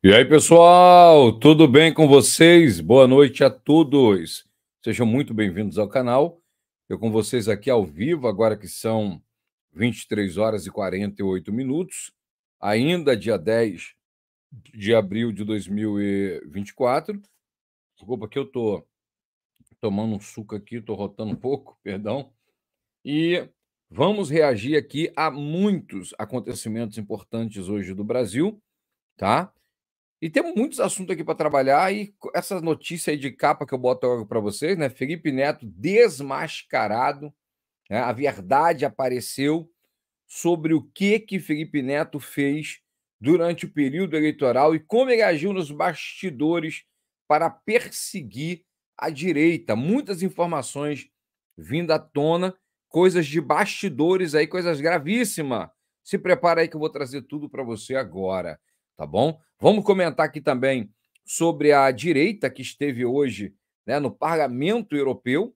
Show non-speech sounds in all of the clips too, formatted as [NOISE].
E aí, pessoal, tudo bem com vocês? Boa noite a todos. Sejam muito bem-vindos ao canal. Eu com vocês aqui ao vivo, agora que são 23 horas e 48 minutos, ainda dia 10 de abril de 2024. Desculpa que eu tô tomando um suco aqui, tô rotando um pouco, [LAUGHS] perdão. E vamos reagir aqui a muitos acontecimentos importantes hoje do Brasil, tá? E temos muitos assuntos aqui para trabalhar e essa notícia aí de capa que eu boto logo para vocês, né? Felipe Neto desmascarado, né? a verdade apareceu sobre o que que Felipe Neto fez durante o período eleitoral e como ele agiu nos bastidores para perseguir a direita. Muitas informações vindo à tona, coisas de bastidores aí, coisas gravíssimas. Se prepara aí que eu vou trazer tudo para você agora tá bom? Vamos comentar aqui também sobre a direita que esteve hoje né, no Parlamento Europeu,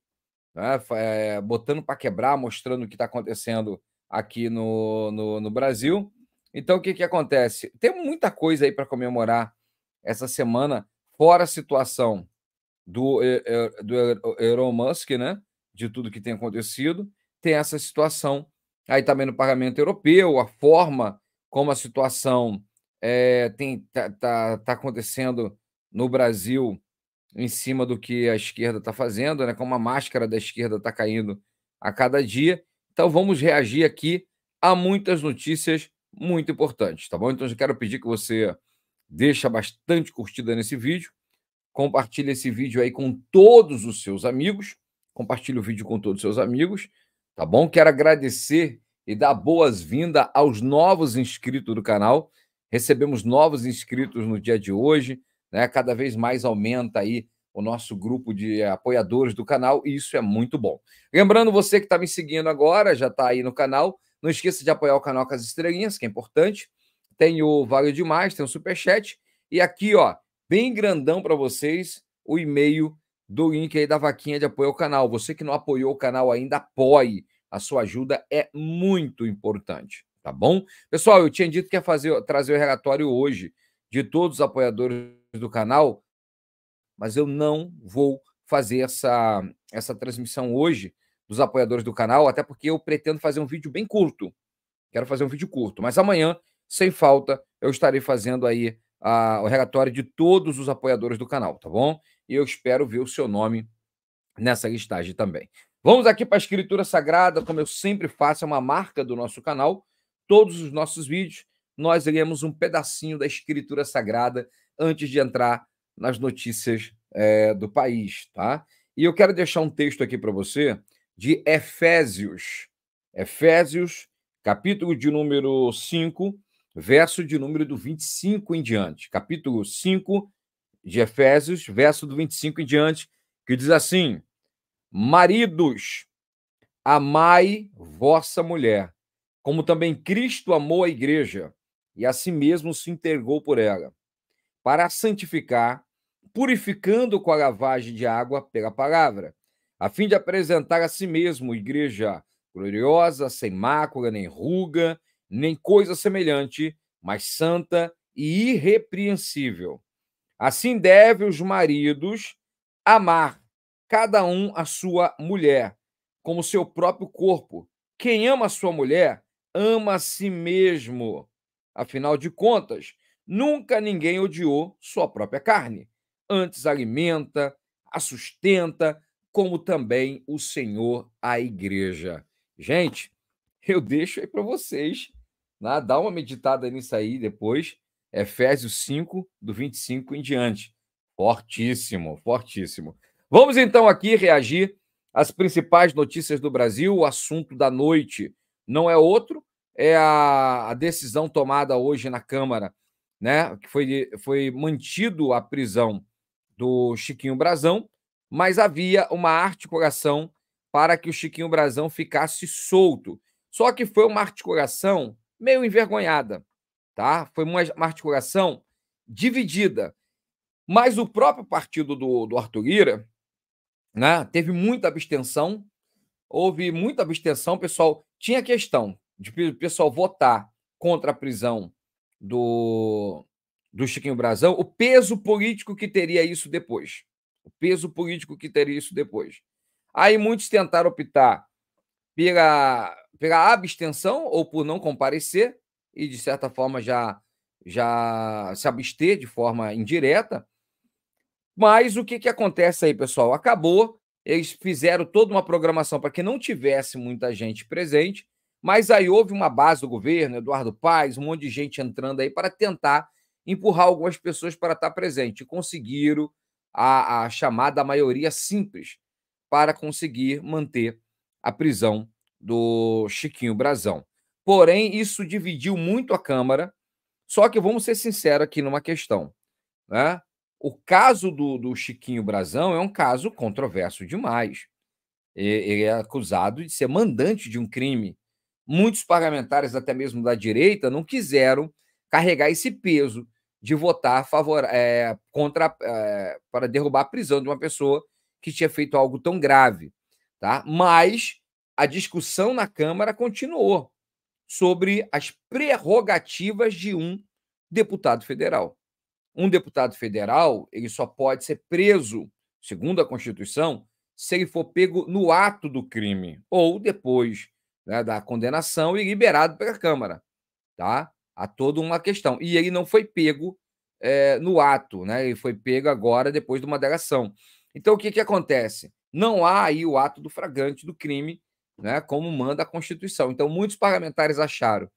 né, é, botando para quebrar, mostrando o que está acontecendo aqui no, no, no, Brasil. Então, o que, que acontece? Tem muita coisa aí para comemorar essa semana, fora a situação do, é, é, do Elon Musk, né? De tudo que tem acontecido, tem essa situação aí também no Parlamento Europeu, a forma como a situação é, tem tá, tá, tá, acontecendo no Brasil em cima do que a esquerda está fazendo, né? Como a máscara da esquerda está caindo a cada dia. Então vamos reagir aqui a muitas notícias muito importantes, tá bom? Então eu quero pedir que você deixa bastante curtida nesse vídeo, compartilhe esse vídeo aí com todos os seus amigos, compartilhe o vídeo com todos os seus amigos, tá bom? Quero agradecer e dar boas-vindas aos novos inscritos do canal. Recebemos novos inscritos no dia de hoje, né? Cada vez mais aumenta aí o nosso grupo de apoiadores do canal e isso é muito bom. Lembrando você que está me seguindo agora, já está aí no canal, não esqueça de apoiar o canal com as estrelinhas, que é importante. Tem o Vale Demais, tem o Super Chat e aqui, ó, bem grandão para vocês o e-mail do link aí da vaquinha de apoio ao canal. Você que não apoiou o canal ainda, apoie. A sua ajuda é muito importante. Tá bom? Pessoal, eu tinha dito que ia fazer, trazer o relatório hoje de todos os apoiadores do canal, mas eu não vou fazer essa, essa transmissão hoje dos apoiadores do canal, até porque eu pretendo fazer um vídeo bem curto. Quero fazer um vídeo curto, mas amanhã, sem falta, eu estarei fazendo aí a, o relatório de todos os apoiadores do canal, tá bom? E eu espero ver o seu nome nessa listagem também. Vamos aqui para a Escritura Sagrada, como eu sempre faço, é uma marca do nosso canal todos os nossos vídeos, nós lemos um pedacinho da Escritura Sagrada antes de entrar nas notícias é, do país, tá? E eu quero deixar um texto aqui para você de Efésios. Efésios, capítulo de número 5, verso de número do 25 em diante. Capítulo 5 de Efésios, verso do 25 em diante, que diz assim: Maridos, amai vossa mulher, como também Cristo amou a igreja e a si mesmo se entregou por ela, para a santificar, purificando com a lavagem de água pela palavra, a fim de apresentar a si mesmo igreja gloriosa, sem mácula, nem ruga, nem coisa semelhante, mas santa e irrepreensível. Assim devem os maridos amar cada um a sua mulher, como seu próprio corpo. Quem ama a sua mulher, ama a si mesmo. Afinal de contas, nunca ninguém odiou sua própria carne. Antes alimenta, a sustenta, como também o Senhor a igreja. Gente, [LAUGHS] eu deixo aí para vocês, né? dá uma meditada nisso aí depois. Efésios 5, do 25 em diante. Fortíssimo, fortíssimo. Vamos então aqui reagir às principais notícias do Brasil, o assunto da noite não é outro, é a, a decisão tomada hoje na Câmara, né? Que foi, foi mantido a prisão do Chiquinho Brazão, mas havia uma articulação para que o Chiquinho Brazão ficasse solto. Só que foi uma articulação meio envergonhada, tá? Foi uma articulação dividida. Mas o próprio partido do, do Arthur Lira né, teve muita abstenção, houve muita abstenção, pessoal tinha a questão de o pessoal votar contra a prisão do, do Chiquinho Brazão, o peso político que teria isso depois. O peso político que teria isso depois. Aí muitos tentaram optar pela, pela abstenção ou por não comparecer e, de certa forma, já, já se abster de forma indireta. Mas o que, que acontece aí, pessoal? Acabou eles fizeram toda uma programação para que não tivesse muita gente presente, mas aí houve uma base do governo, Eduardo Paes, um monte de gente entrando aí para tentar empurrar algumas pessoas para estar presente. Conseguiram a, a chamada maioria simples para conseguir manter a prisão do Chiquinho Brazão. Porém, isso dividiu muito a Câmara. Só que vamos ser sinceros aqui numa questão. Né? O caso do, do Chiquinho Brazão é um caso controverso demais. Ele é acusado de ser mandante de um crime. Muitos parlamentares, até mesmo da direita, não quiseram carregar esse peso de votar favor, é, contra, é, para derrubar a prisão de uma pessoa que tinha feito algo tão grave. Tá? Mas a discussão na Câmara continuou sobre as prerrogativas de um deputado federal. Um deputado federal, ele só pode ser preso, segundo a Constituição, se ele for pego no ato do crime ou depois né, da condenação e liberado pela Câmara, tá? Há toda uma questão. E ele não foi pego é, no ato, né? Ele foi pego agora depois de uma delação. Então, o que, que acontece? Não há aí o ato do flagrante do crime, né, como manda a Constituição. Então, muitos parlamentares acharam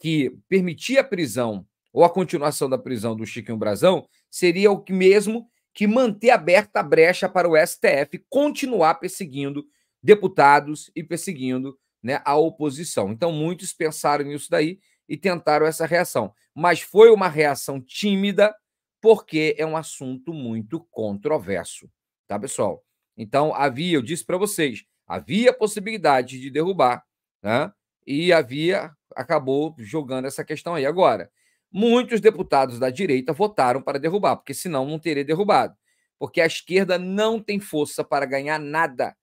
que permitir a prisão ou a continuação da prisão do Chiquinho Brazão seria o mesmo que manter aberta a brecha para o STF continuar perseguindo deputados e perseguindo né, a oposição. Então, muitos pensaram nisso daí e tentaram essa reação. Mas foi uma reação tímida, porque é um assunto muito controverso, tá, pessoal? Então, havia, eu disse para vocês, havia possibilidade de derrubar, né? E havia, acabou jogando essa questão aí. Agora, muitos deputados da direita votaram para derrubar, porque senão não teria derrubado. Porque a esquerda não tem força para ganhar nada.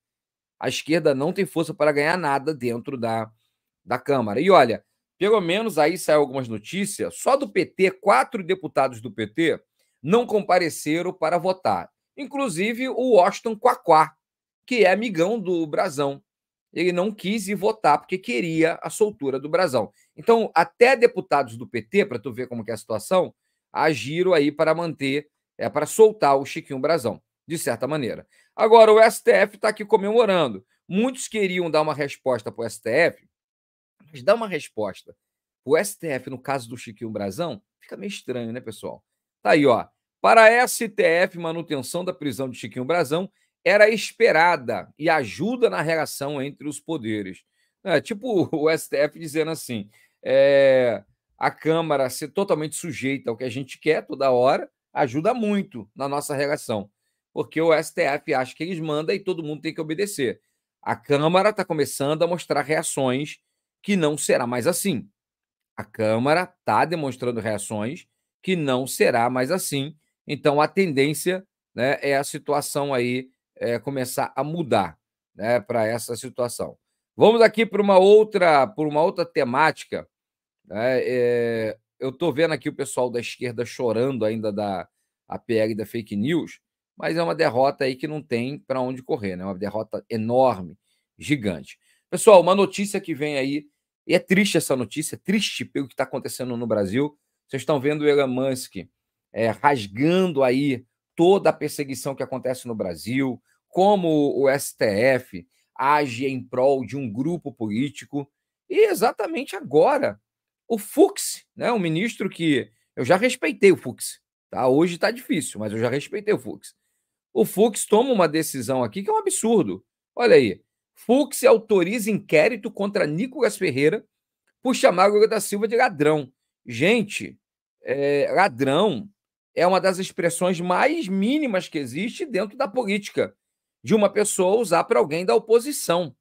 A esquerda não tem força para ganhar nada dentro da, da Câmara. E olha, pelo menos aí saiu algumas notícias, só do PT, quatro deputados do PT não compareceram para votar. Inclusive o Washington Quaquá, que é amigão do Brazão ele não quis ir votar porque queria a soltura do brasão. Então, até deputados do PT, para tu ver como é a situação, agiram aí para manter, é, para soltar o Chiquinho Brasão, de certa maneira. Agora, o STF está aqui comemorando. Muitos queriam dar uma resposta para o STF, mas dar uma resposta o STF, no caso do Chiquinho Brasão, fica meio estranho, né, pessoal? Tá aí, ó. Para STF, manutenção da prisão de Chiquinho Brasão era esperada e ajuda na relação entre os poderes. É, tipo [LAUGHS] o STF dizendo assim: é, a Câmara ser totalmente sujeita ao que a gente quer toda hora ajuda muito na nossa relação, porque o STF acha que eles mandam e todo mundo tem que obedecer. A Câmara está começando a mostrar reações que não será mais assim. A Câmara está demonstrando reações que não será mais assim. Então a tendência né, é a situação aí é, começar a mudar né, para essa situação. Vamos aqui para uma outra, por uma outra temática. Né, é, eu estou vendo aqui o pessoal da esquerda chorando ainda da a PR da fake news, mas é uma derrota aí que não tem para onde correr, né? Uma derrota enorme, gigante. Pessoal, uma notícia que vem aí, e é triste essa notícia, é triste pelo que está acontecendo no Brasil. Vocês estão vendo o Elon Musk é, rasgando aí toda a perseguição que acontece no Brasil, como o STF age em prol de um grupo político. E exatamente agora, o Fux, né, um ministro que eu já respeitei o Fux, tá? Hoje está difícil, mas eu já respeitei o Fux. O Fux toma uma decisão aqui que é um absurdo. Olha aí. Fux autoriza inquérito contra Nicolas Ferreira por chamar o da Silva de ladrão. Gente, é, ladrão é uma das expressões mais mínimas que existe dentro da política, de uma pessoa usar para alguém da oposição.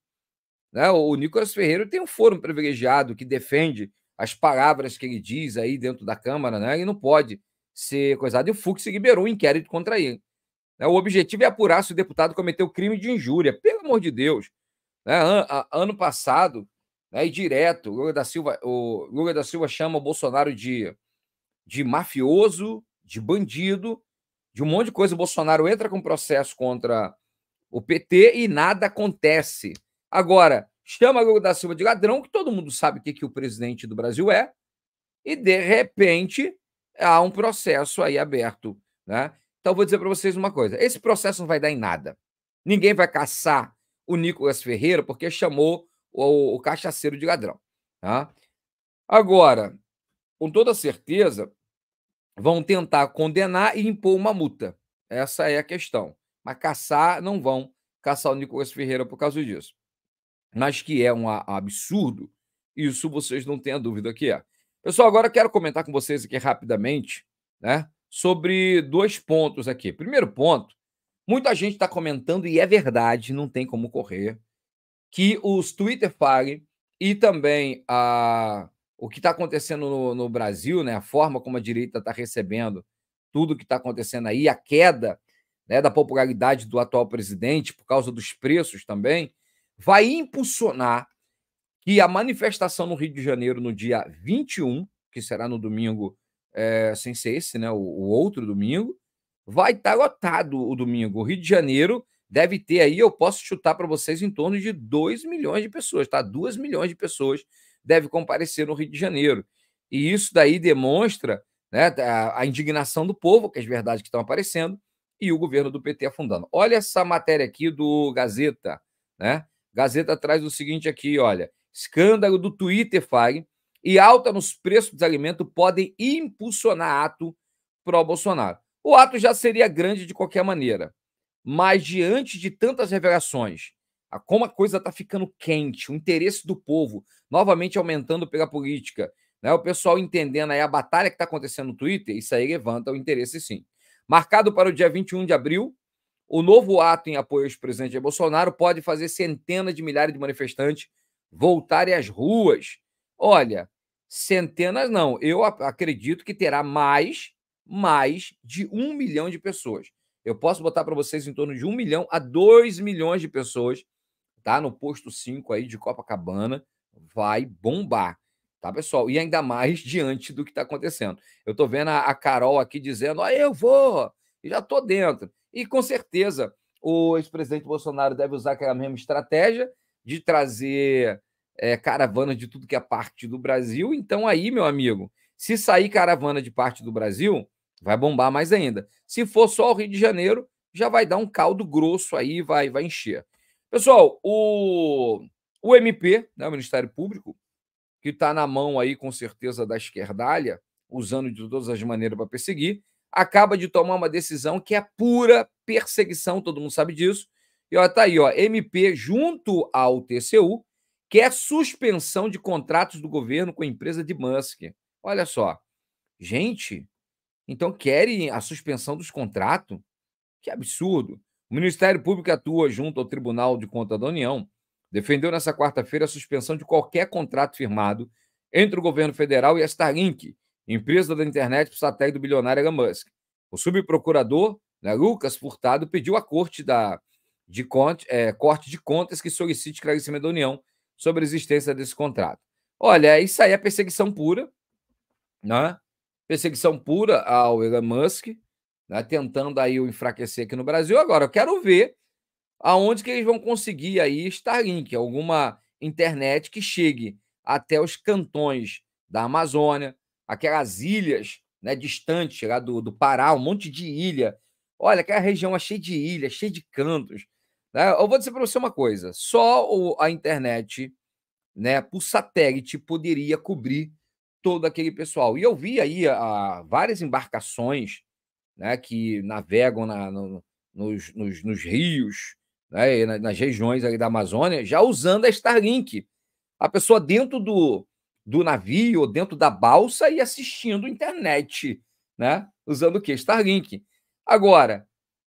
Né? O Nicolas Ferreira tem um fórum privilegiado que defende as palavras que ele diz aí dentro da Câmara, né? ele não pode ser coisado, e o Fux liberou o um inquérito contra ele. Né? O objetivo é apurar se o deputado cometeu crime de injúria, pelo amor de Deus. Né? Ano passado, né, e direto, Lula da Silva, o Lula da Silva chama o Bolsonaro de, de mafioso, de bandido, de um monte de coisa. O Bolsonaro entra com processo contra o PT e nada acontece. Agora, chama Google da Silva de ladrão, que todo mundo sabe o que, que o presidente do Brasil é, e de repente há um processo aí aberto. Né? Então, vou dizer para vocês uma coisa: esse processo não vai dar em nada. Ninguém vai caçar o Nicolas Ferreira porque chamou o, o cachaceiro de ladrão. Tá? Agora, com toda certeza, vão tentar condenar e impor uma multa. Essa é a questão. Mas caçar, não vão caçar o Nicolas Ferreira por causa disso. Mas que é um absurdo, isso vocês não têm a dúvida que é. Pessoal, agora quero comentar com vocês aqui rapidamente né, sobre dois pontos aqui. Primeiro ponto, muita gente está comentando, e é verdade, não tem como correr, que os Twitter falem e também a, o que está acontecendo no, no, Brasil, né, a forma como a direita está recebendo tudo o que está acontecendo aí, a queda né, da popularidade do atual presidente por causa dos preços também, vai impulsionar que a manifestação no Rio de Janeiro no dia 21, que será no domingo é, sem ser esse, né, o, o outro domingo, vai estar tá lotado o domingo. O Rio de Janeiro deve ter aí, eu posso chutar para vocês, em torno de 2 milhões de pessoas, tá? 2 milhões de pessoas deve comparecer no Rio de Janeiro. E isso daí demonstra né, a indignação do povo, que as verdades que estão aparecendo, e o governo do PT afundando. Olha essa matéria aqui do Gazeta. Né? Gazeta traz o seguinte aqui, olha. Escândalo do Twitter, Fag, e alta nos preços dos alimentos podem impulsionar ato pró-Bolsonaro. O ato já seria grande de qualquer maneira, mas diante de tantas revelações a como a coisa está ficando quente, o interesse do povo novamente aumentando pela política, né? o pessoal entendendo aí a batalha que está acontecendo no Twitter, isso aí levanta o interesse sim. Marcado para o dia 21 de abril, o novo ato em apoio ao presidente Bolsonaro pode fazer centenas de milhares de manifestantes voltarem às ruas. Olha, centenas não, eu acredito que terá mais, mais de um milhão de pessoas. Eu posso botar para vocês em torno de um milhão a dois milhões de pessoas tá? No posto 5 aí de Copacabana, vai bombar, tá, pessoal? E ainda mais [LAUGHS] diante do que está acontecendo. Eu tô vendo a, a Carol aqui dizendo: ah, eu vou, já tô dentro. E com certeza o ex-presidente Bolsonaro deve usar aquela mesma estratégia de trazer é, eh, caravana de tudo que é parte do Brasil. Então, aí, meu amigo, se sair caravana de parte do Brasil, vai bombar mais ainda. Se for só o Rio de Janeiro, já vai dar um caldo grosso aí, vai, vai encher. Pessoal, o, o MP, né, o Ministério Público, que está na mão aí, com certeza, da esquerdalha, usando de todas as maneiras para perseguir, acaba de tomar uma decisão que é pura perseguição, todo mundo sabe disso. E está aí, ó, MP junto ao TCU quer suspensão de contratos do governo com a empresa de Musk. Olha só. Gente, então querem a suspensão dos contratos? Que absurdo. O Ministério Público atua junto ao Tribunal de Contas da União, defendeu nessa quarta-feira a suspensão de qualquer contrato firmado entre o governo federal e a Starlink, empresa da internet por satélite do bilionário Elon Musk. O subprocurador, né, Lucas Furtado, pediu à corte, da, de é, corte de Contas que solicite esclarecimento da União sobre a existência desse contrato. Olha, isso aí é perseguição pura, né? perseguição pura ao Elon Musk, né, tentando aí o enfraquecer aqui no Brasil. Agora, eu quero ver aonde que eles vão conseguir aí Starlink, alguma internet que chegue até os cantões da Amazônia, aquelas ilhas né, distantes lá do, do Pará, um monte de ilha. Olha, aquela região é cheia de ilhas, cheia de cantos. Né? Eu vou dizer para você uma coisa: só a internet né, por satélite poderia cobrir todo aquele pessoal. E eu vi aí a, ah, várias embarcações né, que navegam na, no, nos, nos, nos, rios, né, nas, nas regiões da Amazônia, já usando a Starlink. A pessoa dentro do, do navio ou dentro da balsa e assistindo internet, né, usando o que? Starlink. Agora,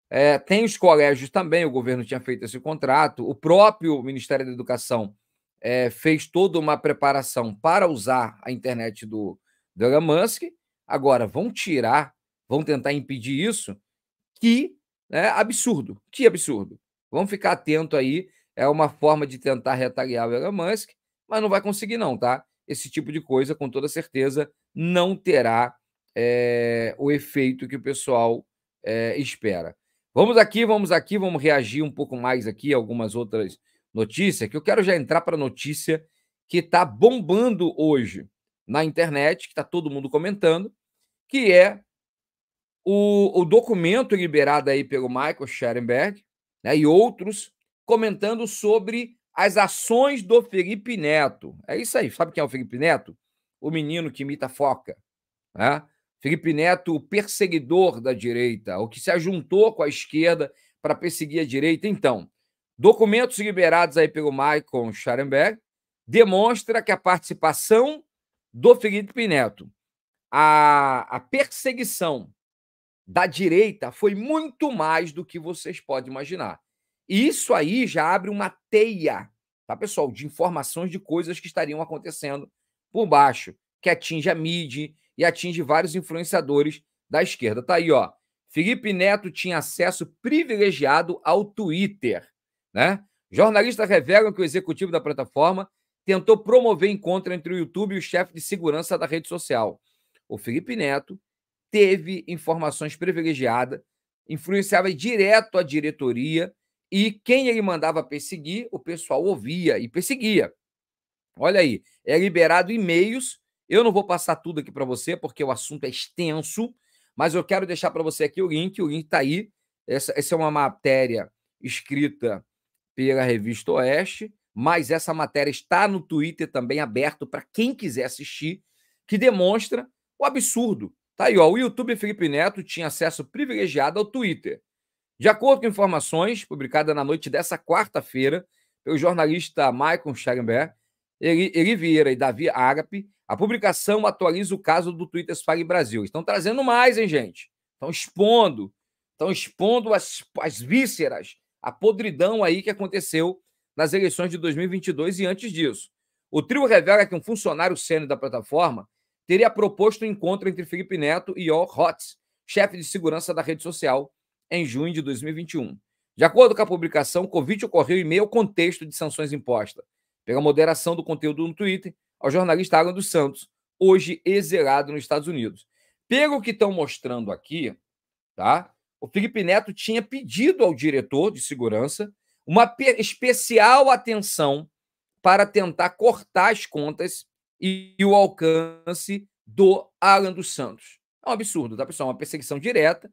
é, tem os colégios também, o governo tinha feito esse contrato, o próprio Ministério da Educação é, fez toda uma preparação para usar a internet do, do Elon Musk. Agora, vão tirar vão tentar impedir isso. Que é absurdo, que absurdo. Vamos ficar atento aí. É uma forma de tentar retaliar o Elon Musk, mas não vai conseguir, não, tá? Esse tipo de coisa, com toda certeza, não terá é, o efeito que o pessoal é, espera. Vamos aqui, vamos aqui, vamos reagir um pouco mais aqui a algumas outras notícias, que eu quero já entrar para a notícia que está bombando hoje na internet, que está todo mundo comentando, que é o, o documento liberado aí pelo Michael Scherenberg né, e outros comentando sobre as ações do Felipe Neto. É isso aí. Sabe quem é o Felipe Neto? O menino que imita foca. Né? Felipe Neto, o perseguidor da direita, o que se ajuntou com a esquerda para perseguir a direita. Então, documentos liberados aí pelo Michael Scherenberg demonstra que a participação do Felipe Neto, a, a perseguição da direita foi muito mais do que vocês podem imaginar. E isso aí já abre uma teia, tá, pessoal, de informações de coisas que estariam acontecendo por baixo, que atinge a mídia e atinge vários influenciadores da esquerda. Tá aí, ó. Felipe Neto tinha acesso privilegiado ao Twitter, né? Jornalistas revelam que o executivo da plataforma tentou promover encontro entre o YouTube e o chefe de segurança da rede social. O Felipe Neto teve informações privilegiadas, influenciava direto a diretoria e quem ele mandava perseguir, o pessoal ouvia e perseguia. Olha aí, é liberado e-mails. Eu não vou passar tudo aqui para você, porque o assunto é extenso, mas eu quero deixar para você aqui o link. O link está aí. Essa, essa é uma matéria escrita pela revista Oeste, mas essa matéria está no Twitter também aberto para quem quiser assistir, que demonstra o absurdo Tá aí, ó. O YouTube Felipe Neto tinha acesso privilegiado ao Twitter. De acordo com informações publicadas na noite dessa quarta-feira pelo jornalista Michael Schellenberg, Eli Vieira e Davi Agape, a publicação atualiza o caso do Twitter Spag Brasil. Estão trazendo mais, hein, gente? Estão expondo. Estão expondo as, as vísceras, a podridão aí que aconteceu nas eleições de 2022 e antes disso. O trio revela que um funcionário sênior da plataforma teria proposto um encontro entre Felipe Neto e O. Hotz, chefe de segurança da rede social, em junho de 2021. De acordo com a publicação, o convite ocorreu em meio ao contexto de sanções impostas pela moderação do conteúdo no Twitter ao jornalista Alan dos Santos, hoje exilado nos Estados Unidos. Pelo que estão mostrando aqui, tá? O Felipe Neto tinha pedido ao diretor de segurança uma especial atenção para tentar cortar as contas e o alcance do Alan dos Santos. É um absurdo, tá, pessoal? Uma perseguição direta,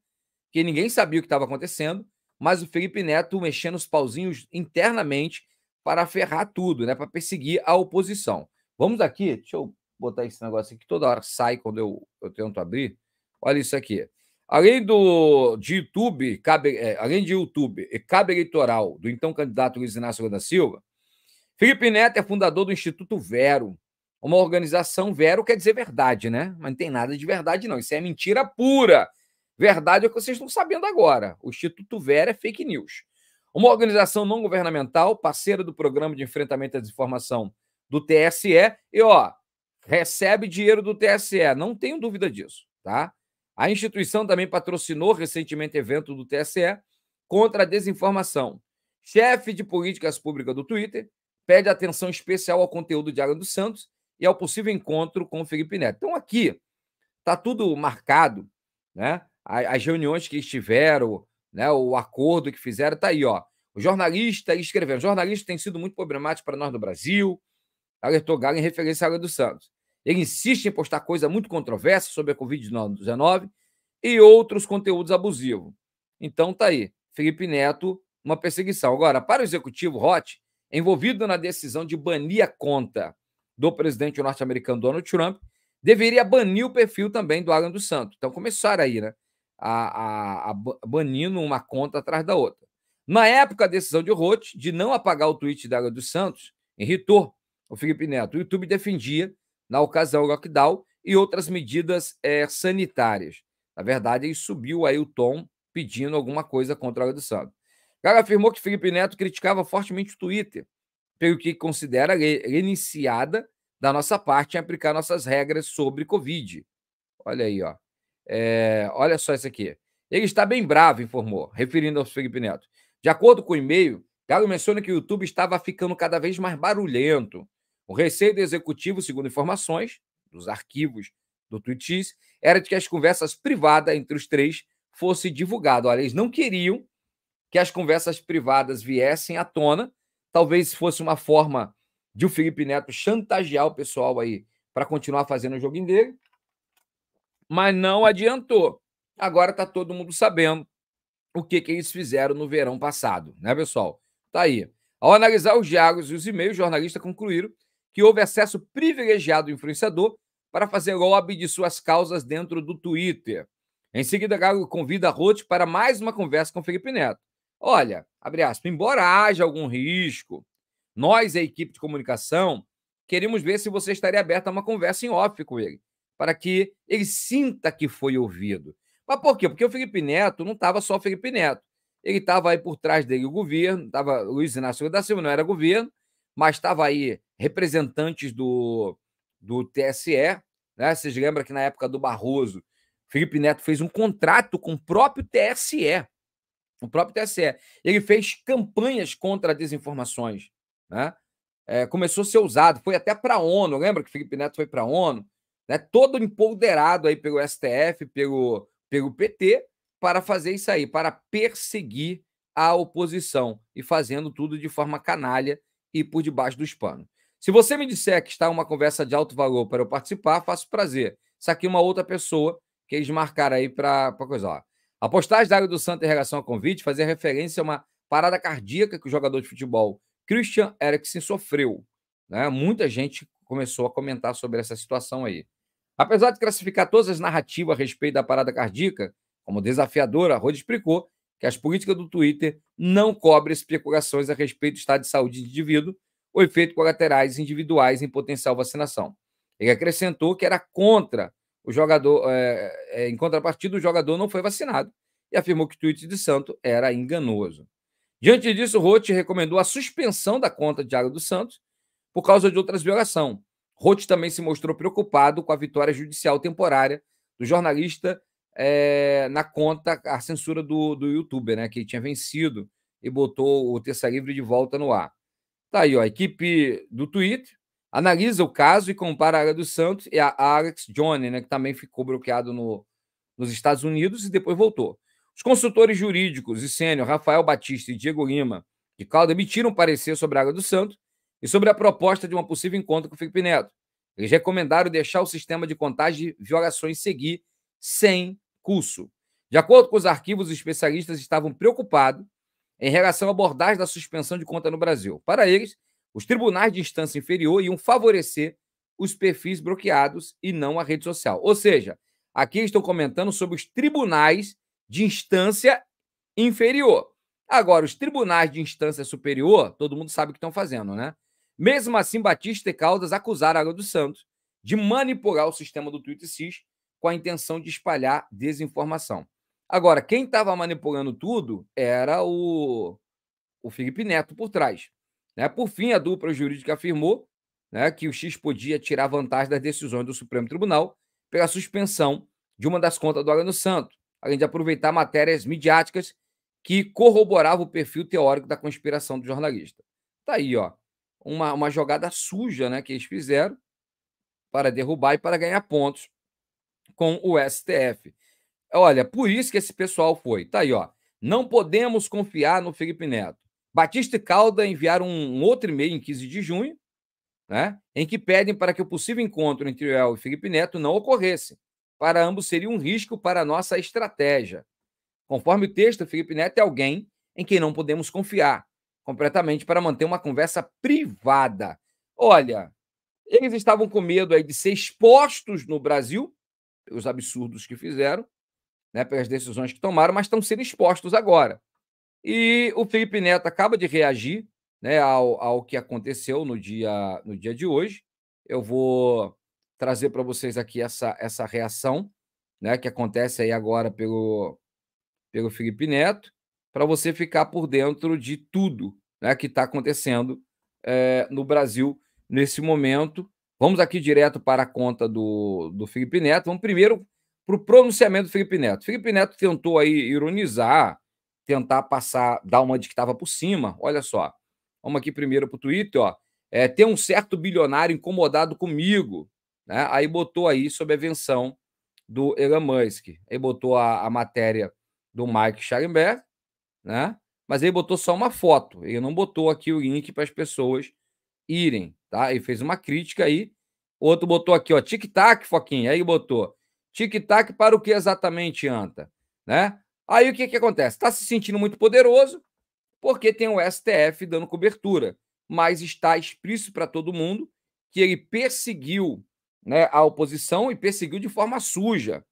que ninguém sabia o que estava acontecendo, mas o Felipe Neto mexendo os pauzinhos internamente para ferrar tudo, né? Para perseguir a oposição. Vamos aqui, deixa eu botar esse negócio aqui que toda hora sai quando eu, eu tento abrir. Olha isso aqui. Além do de YouTube, cabe, é, além de YouTube e cabe eleitoral do então candidato Luiz Inácio Lula da Silva, Felipe Neto é fundador do Instituto Vero, uma organização Vero quer dizer verdade, né? Mas não tem nada de verdade, não. Isso é mentira pura. Verdade é o que vocês estão sabendo agora. O Instituto Vero é fake news. Uma organização não governamental, parceira do Programa de Enfrentamento à Desinformação do TSE, e ó, recebe dinheiro do TSE. Não tenho dúvida disso, tá? A instituição também patrocinou recentemente evento do TSE contra a desinformação. Chefe de políticas públicas do Twitter pede atenção especial ao conteúdo de Alan dos Santos e ao possível encontro com o Felipe Neto. Então, aqui está tudo marcado, né? As reuniões que estiveram, né? o acordo que fizeram, está aí, ó. O jornalista escrevendo. O jornalista tem sido muito problemático para nós no Brasil, alertou Galo em referência à área do Santos. Ele insiste em postar coisa muito controversa sobre a Covid-19 e outros conteúdos abusivos. Então tá aí, Felipe Neto, uma perseguição. Agora, para o executivo Roth, envolvido na decisão de banir a conta do presidente norte-americano Donald Trump, deveria banir o perfil também do Alan dos Santos. Então começaram aí, né? A, a, a banindo uma conta atrás da outra. Na época, a decisão de Roth de não apagar o tweet da Alan dos Santos irritou o Felipe Neto. O YouTube defendia, na ocasião, o lockdown e outras medidas é, sanitárias. Na verdade, ele subiu aí o tom pedindo alguma coisa contra a Alan dos Santos. O cara afirmou que Felipe Neto criticava fortemente o Twitter, pelo que considera iniciada da nossa parte em aplicar nossas regras sobre Covid. Olha aí, ó. É, olha só isso aqui. Ele está bem bravo, informou, referindo ao Felipe Neto. De acordo com o e-mail, Galo menciona que o YouTube estava ficando cada vez mais barulhento. O receio do executivo, segundo informações dos arquivos do Twitch, era de que as conversas privadas entre os três fossem divulgadas. Olha, eles não queriam que as conversas privadas viessem à tona. Talvez fosse uma forma de o Felipe Neto chantagear o pessoal aí para continuar fazendo o joguinho dele, mas não adiantou. Agora tá todo mundo sabendo o que, que eles fizeram no verão passado, né, pessoal? Tá aí. Ao analisar os diálogos e os e-mails, jornalistas concluíram que houve acesso privilegiado do influenciador para fazer lobby de suas causas dentro do Twitter. Em seguida, Galo convida a Roth para mais uma conversa com Felipe Neto. Olha, abre aspas, embora haja algum risco nós, a equipe de comunicação, queremos ver se você estaria aberta a uma conversa em off com ele, para que ele sinta que foi ouvido. Mas por quê? Porque o Felipe Neto não estava só Felipe Neto. Ele estava aí por trás dele o governo, estava Luiz Inácio da Silva, não era governo, mas estava aí representantes do, do TSE. Né? Vocês lembram que na época do Barroso, Felipe Neto fez um contrato com o próprio TSE. O próprio TSE. Ele fez campanhas contra desinformações né? É, começou a ser usado, foi até para a ONU, lembra que Felipe Neto foi para a ONU? Né? Todo empoderado aí pelo STF, pelo, pelo PT, para fazer isso aí, para perseguir a oposição e fazendo tudo de forma canalha e por debaixo dos panos. Se você me disser que está uma conversa de alto valor para eu participar, faço prazer. Isso aqui é uma outra pessoa que eles marcaram aí para coisa. Ó. A postagem da Águia do Santo em relação ao convite fazia referência a uma parada cardíaca que o jogador de futebol Christian Eriksen sofreu. Né? Muita gente começou a comentar sobre essa situação aí. Apesar de classificar todas as narrativas a respeito da parada cardíaca como desafiadora, Rhodes explicou que as políticas do Twitter não cobrem especulações a respeito do estado de saúde do indivíduo ou efeitos colaterais individuais em potencial vacinação. Ele acrescentou que era contra o jogador, é, é em contrapartida, o jogador não foi vacinado e afirmou que o tweet de Santo era enganoso. Diante disso, Roth recomendou a suspensão da conta de Thiago dos Santos por causa de outras violações. Roth também se mostrou preocupado com a vitória judicial temporária do jornalista é, na conta, a censura do, do youtuber, né, que tinha vencido e botou o Terça Livre de volta no ar. Tá aí, ó, a equipe do Twitter analisa o caso e compara a área dos Santos e a Alex Johnny, né, que também ficou bloqueado no, nos Estados Unidos e depois voltou. Os consultores jurídicos e sênior Rafael Batista e Diego Lima de Calda emitiram parecer sobre a Água do Santo e sobre a proposta de uma possível encontro com o Felipe Neto. Eles recomendaram deixar o sistema de contagem de violações seguir sem curso. De acordo com os arquivos, os especialistas estavam preocupados em relação à abordagem da suspensão de conta no Brasil. Para eles, os tribunais de instância inferior iam favorecer os perfis bloqueados e não a rede social. Ou seja, aqui eles estão comentando sobre os tribunais de instância inferior. Agora, os tribunais de instância superior, todo mundo sabe o que estão fazendo, né? Mesmo assim, Batista e Caldas acusaram a Água dos Santos de manipular o sistema do Twitter SIS com a intenção de espalhar desinformação. Agora, quem estava manipulando tudo era o, o Felipe Neto por trás. Né? Por fim, a dupla jurídica afirmou né, que o X podia tirar vantagem das decisões do Supremo Tribunal pela suspensão de uma das contas do Água do Santo, além de aproveitar matérias midiáticas que corroboravam o perfil teórico da conspiração do jornalista. Tá aí, ó, uma, uma jogada suja, né, que eles fizeram para derrubar e para ganhar pontos com o STF. Olha, por isso que esse pessoal foi. Tá aí, ó. Não podemos confiar no Felipe Neto. Batista e Calda enviaram um outro e-mail em 15 de junho, né, em que pedem para que o possível encontro entre o El e Felipe Neto não ocorresse, para ambos seria um risco para a nossa estratégia. Conforme o texto, Felipe Neto é alguém em quem não podemos confiar completamente para manter uma conversa privada. Olha, eles estavam com medo aí de ser expostos no Brasil pelos absurdos que fizeram, né, pelas decisões que tomaram, mas estão sendo expostos agora. E o Felipe Neto acaba de reagir né, ao, ao que aconteceu no dia, no dia de hoje. Eu vou trazer para vocês aqui essa, essa reação, né, que acontece aí agora pelo, pelo Felipe Neto, para você ficar por dentro de tudo né, que está acontecendo é, no Brasil nesse momento. Vamos aqui direto para a conta do, do Felipe Neto. Vamos primeiro para o pronunciamento do Felipe Neto. Felipe Neto tentou aí ironizar, tentar passar, dar uma de que estava por cima. Olha só. Vamos aqui primeiro para o Twitter, ó. É, tem um certo bilionário incomodado comigo. Né? Aí botou aí sobre a invenção do Elon Musk. Aí botou a, a matéria do Mike Schallenberg, né? mas ele botou só uma foto. Ele não botou aqui o link para as pessoas irem. Tá? Ele fez uma crítica aí. Outro botou aqui, ó, tic-tac, Foquinha. Aí botou tic-tac para o que exatamente, Anta? Né? Aí o que, que acontece? Está se sentindo muito poderoso porque tem o STF dando cobertura, mas está explícito para todo mundo que ele perseguiu né, a oposição e perseguiu de forma suja,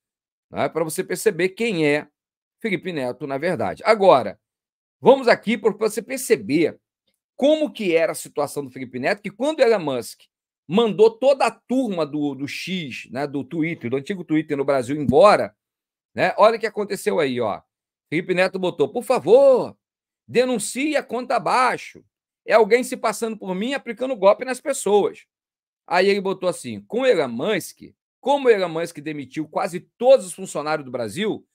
né, para você perceber quem é Felipe Neto, na verdade. Agora, vamos aqui para você perceber como que era a situação do Felipe Neto, que quando Elon Musk mandou toda a turma do, do X, né, do Twitter, do antigo Twitter no Brasil embora, né, olha o que aconteceu aí, ó. Felipe Neto botou, por favor, denuncie a conta abaixo. É alguém se passando por mim aplicando golpe nas pessoas. Aí ele botou assim: com Elamansky, como Elamansky demitiu quase todos os funcionários do Brasil,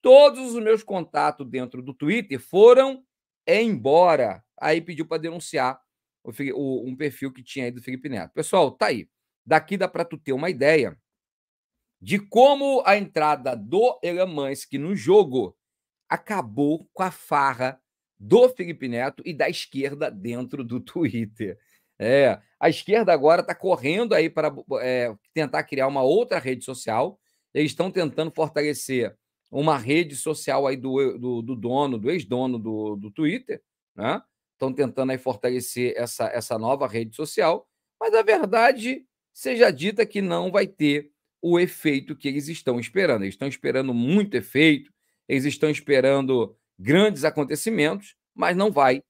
todos os meus contatos dentro do Twitter foram embora. Aí pediu para denunciar o, o, um perfil que tinha aí do Felipe Neto. Pessoal, tá aí. Daqui dá para tu ter uma ideia de como a entrada do Elamansky no jogo acabou com a farra do Felipe Neto e da esquerda dentro do [LAUGHS] Twitter. É, a esquerda agora está correndo aí para é, tentar criar uma outra rede social. Eles estão tentando fortalecer uma rede social aí do, do, do dono, do ex-dono do, do Twitter, né? Estão tentando aí fortalecer essa, essa nova rede social, mas a verdade seja dita que não vai ter o efeito que eles estão esperando. Eles estão esperando muito efeito, eles estão esperando grandes acontecimentos, mas não vai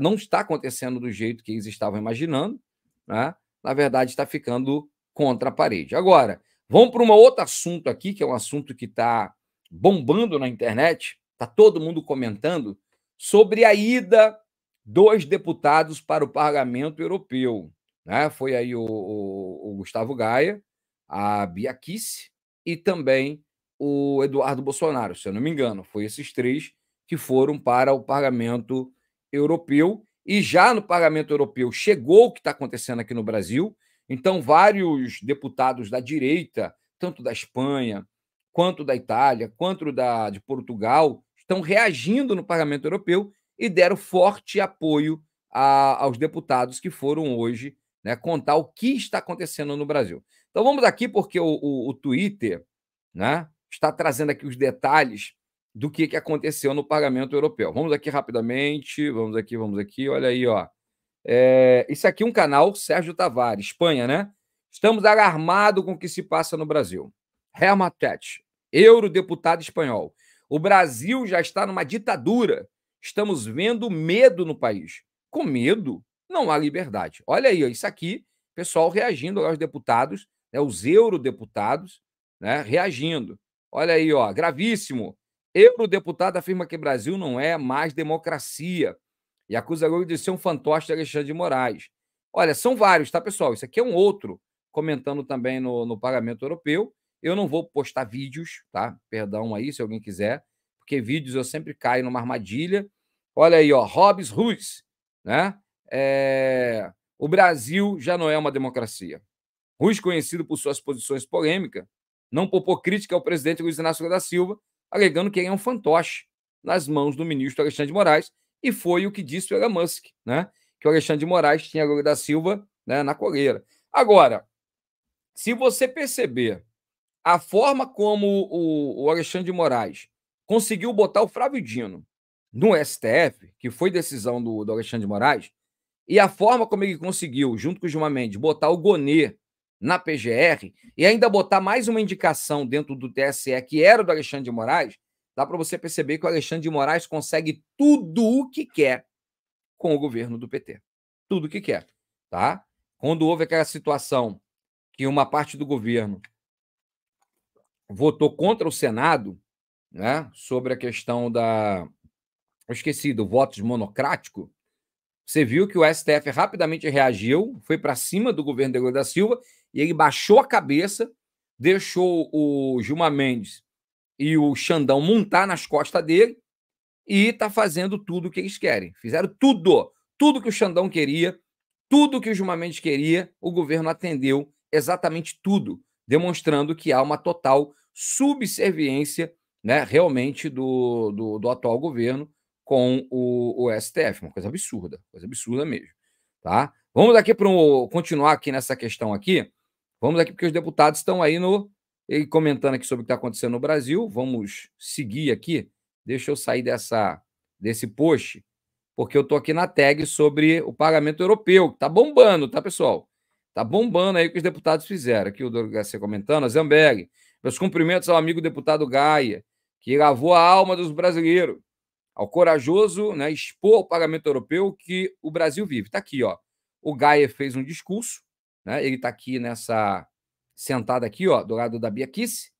não está acontecendo do jeito que eles estavam imaginando, né? na verdade está ficando contra a parede. Agora, vamos para um outro assunto aqui, que é um assunto que está bombando na internet, está todo mundo comentando, sobre a ida dos deputados para o Parlamento Europeu. Né? Foi aí o, o, o Gustavo Gaia, a Bia Kiss e também o Eduardo Bolsonaro, se eu não me engano. Foi esses três que foram para o Parlamento europeu e já no Parlamento Europeu chegou o que está acontecendo aqui no Brasil. Então, vários deputados da direita, tanto da Espanha, quanto da Itália, quanto da, de Portugal, estão reagindo no Parlamento Europeu e deram forte apoio a, aos deputados que foram hoje né, contar o que está acontecendo no Brasil. Então, vamos aqui, porque o, o, o Twitter né, está trazendo aqui os detalhes do que, que aconteceu no pagamento europeu. Vamos aqui rapidamente, vamos aqui, vamos aqui, olha aí, ó. É, isso aqui é um canal, Sérgio Tavares, Espanha, né? Estamos alarmados com o que se passa no Brasil. Hermatete, eurodeputado espanhol. O Brasil já está numa ditadura. Estamos vendo medo no país. Com medo, não há liberdade. Olha aí, ó, isso aqui, pessoal reagindo aos deputados, né, os eurodeputados, né, reagindo. Olha aí, ó, gravíssimo. Eurodeputado afirma que Brasil não é mais democracia e acusa Lula de ser um fantoche de Alexandre de Moraes. Olha, são vários, tá, pessoal? Isso aqui é um outro, comentando também no, no Parlamento Europeu. Eu não vou postar vídeos, tá? Perdão aí, se alguém quiser, porque vídeos eu sempre caio numa armadilha. Olha aí, ó, Hobbes Ruiz, né? É... O Brasil já não é uma democracia. Ruiz, conhecido por suas posições polêmicas, não poupou crítica ao presidente Luiz Inácio da Silva, alegando que ele é um fantoche nas mãos do ministro Alexandre de Moraes, e foi o que disse o Elon Musk, né? Que o Alexandre de Moraes tinha a Lula da Silva né, na coleira. Agora, se você perceber a forma como o, o Alexandre de Moraes conseguiu botar o Flávio Dino no STF, que foi decisão do, do Alexandre de Moraes, e a forma como ele conseguiu, junto com o Gilmar Mendes, botar o Gonê na PGR e ainda botar mais uma indicação dentro do TSE que era do Alexandre de Moraes, dá para você perceber que o Alexandre de Moraes consegue tudo o que quer com o governo do PT. Tudo o que quer, tá? Quando houve aquela situação que uma parte do governo votou contra o Senado, né, sobre a questão da eu esqueci do voto monocrático, você viu que o STF rapidamente reagiu, foi para cima do governo Degola da Silva e ele baixou a cabeça, deixou o Gilmar Mendes e o Xandão montar nas costas dele e está fazendo tudo o que eles querem. Fizeram tudo, tudo que o Xandão queria, tudo que o Gilmar Mendes queria, o governo atendeu exatamente tudo, demonstrando que há uma total subserviência né, realmente do, do, do atual governo com o, o STF. Uma coisa absurda, coisa absurda mesmo. Tá? Vamos aqui para continuar aqui nessa questão aqui. Vamos aqui, porque os deputados estão aí no. E comentando aqui sobre o que está acontecendo no Brasil. Vamos seguir aqui. Deixa eu sair dessa, desse post, porque eu estou aqui na tag sobre o pagamento europeu, que está bombando, tá, pessoal? Tá bombando aí o que os deputados fizeram. Aqui o Douglas Garcia comentando, a Zambelli. Meus cumprimentos ao amigo deputado Gaia, que lavou a alma dos brasileiros ao corajoso né, expor o pagamento europeu que o Brasil vive. Está aqui, ó. O Gaia fez um discurso, né? Ele está aqui nessa sentado aqui, ó, do lado da Bia Kiss,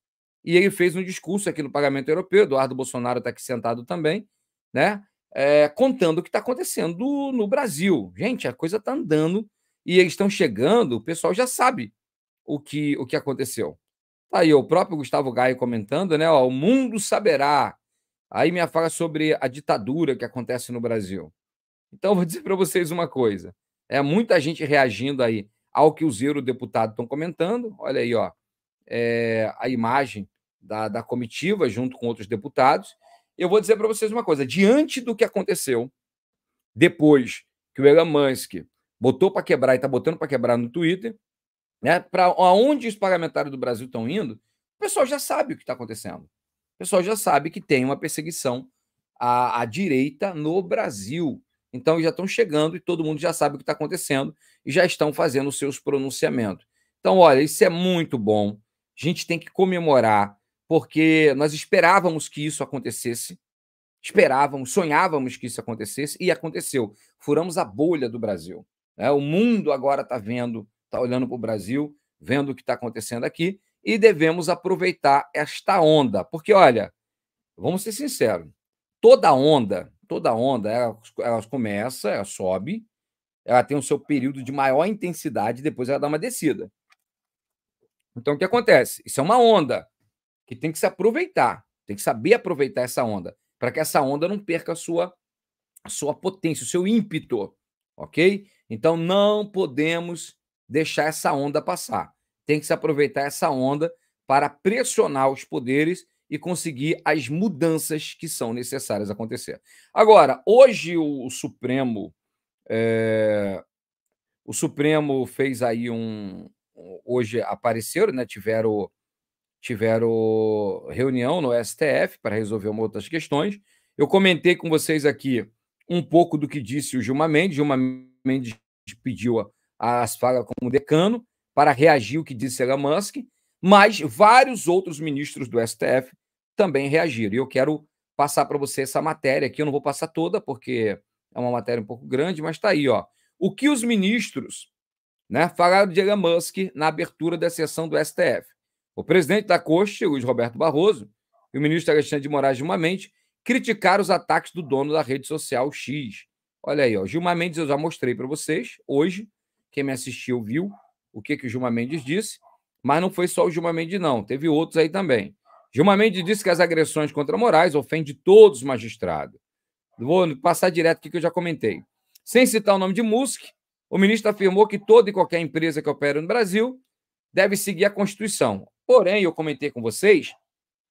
e ele fez um discurso aqui no pagamento Europeu. Eduardo Bolsonaro está aqui sentado também, né? É, contando o que está acontecendo no Brasil. Gente, a coisa está andando e eles estão chegando. O pessoal já sabe o que o que aconteceu. Tá aí o próprio Gustavo Gaia comentando, né? Ó, o mundo saberá Aí minha fala é sobre a ditadura que acontece no Brasil. Então vou [LAUGHS] dizer para vocês uma coisa. É muita gente reagindo aí ao que os eurodeputados estão comentando. Olha aí, ó, é, a imagem da, da comitiva junto com outros deputados. Eu vou dizer para vocês uma coisa. Diante do que aconteceu depois que o Elon Musk botou para quebrar e está botando para quebrar no Twitter, né? Para aonde os parlamentares do Brasil estão indo, o pessoal já sabe o que está acontecendo o pessoal já sabe que tem uma perseguição à, à direita no Brasil. Então já estão chegando e todo mundo já sabe o que está acontecendo e já estão fazendo os seus pronunciamentos. Então, olha, isso é muito bom. A gente tem que comemorar, porque nós esperávamos que isso acontecesse, esperávamos, sonhávamos que isso acontecesse e aconteceu. Furamos a bolha do Brasil. Né? O mundo agora está vendo, está olhando para o Brasil, vendo o que está acontecendo aqui e devemos aproveitar esta onda, porque olha, vamos ser sinceros, toda onda, toda onda, ela, ela começa, ela sobe, ela tem o seu período de maior intensidade, depois ela dá uma descida. Então o que acontece? Isso é uma onda que tem que se aproveitar, tem que saber aproveitar essa onda, para que essa onda não perca a sua a sua potência, o seu ímpeto, OK? Então não podemos deixar essa onda passar tem que se aproveitar essa onda para pressionar os poderes e conseguir as mudanças que são necessárias acontecer. Agora, hoje o, Supremo é, o Supremo fez aí um hoje apareceram, né, tiveram tiveram reunião no STF para resolver uma outras questões. Eu comentei com vocês aqui um pouco do que disse o Gilmar Mendes. Gilmar Mendes pediu a, a Asfaga como decano para reagir o que disse Elon Musk, mas vários outros ministros do STF também reagiram. E eu quero passar para você essa matéria aqui, eu não vou passar toda, porque é uma matéria um pouco grande, mas está aí, ó. O que os ministros né, falaram de Elon Musk na abertura da sessão do STF? O presidente da Corte, Luiz Roberto Barroso, e o ministro Alexandre de Moraes Gilmar Mendes criticaram os ataques do dono da rede social X. Olha aí, ó, Gilmar Mendes eu já mostrei para vocês hoje, quem me assistiu viu, o que, que o Gilmar Mendes disse, mas não foi só o Gilmar Mendes, não. Teve outros aí também. Gilmar Mendes disse que as agressões contra Moraes ofendem todos os magistrados. Vou passar direto aqui que eu já comentei. Sem citar o nome de Musk, o ministro afirmou que toda e qualquer empresa que opera no Brasil deve seguir a Constituição. Porém, eu comentei com vocês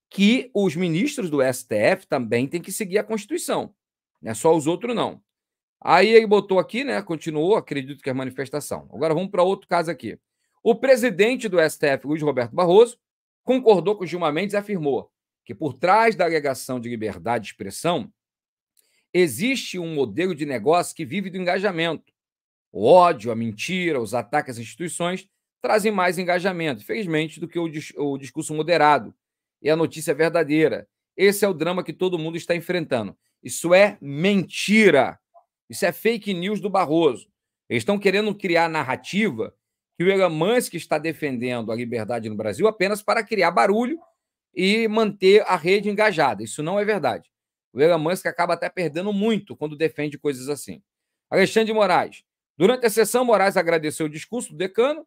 que os ministros do STF também têm que seguir a Constituição. Não é só os outros, não. Aí ele botou aqui, né? Continuou, acredito que é manifestação. Agora vamos para outro caso aqui. O presidente do STF, Luiz Roberto Barroso, concordou com Gilmar Mendes e afirmou que por trás da alegação de liberdade de expressão existe um modelo de negócio que vive do engajamento. O ódio, a mentira, os ataques às instituições trazem mais engajamento, infelizmente, do que o, dis o discurso moderado e a notícia é verdadeira. Esse é o drama que todo mundo está enfrentando. Isso é mentira. Isso é fake news do Barroso. Eles estão querendo criar narrativa que o Elon Musk está defendendo a liberdade no Brasil apenas para criar barulho e manter a rede engajada. Isso não é verdade. O Elon Musk acaba até perdendo muito quando defende coisas assim. Alexandre Moraes. Durante a sessão, Moraes agradeceu o discurso do decano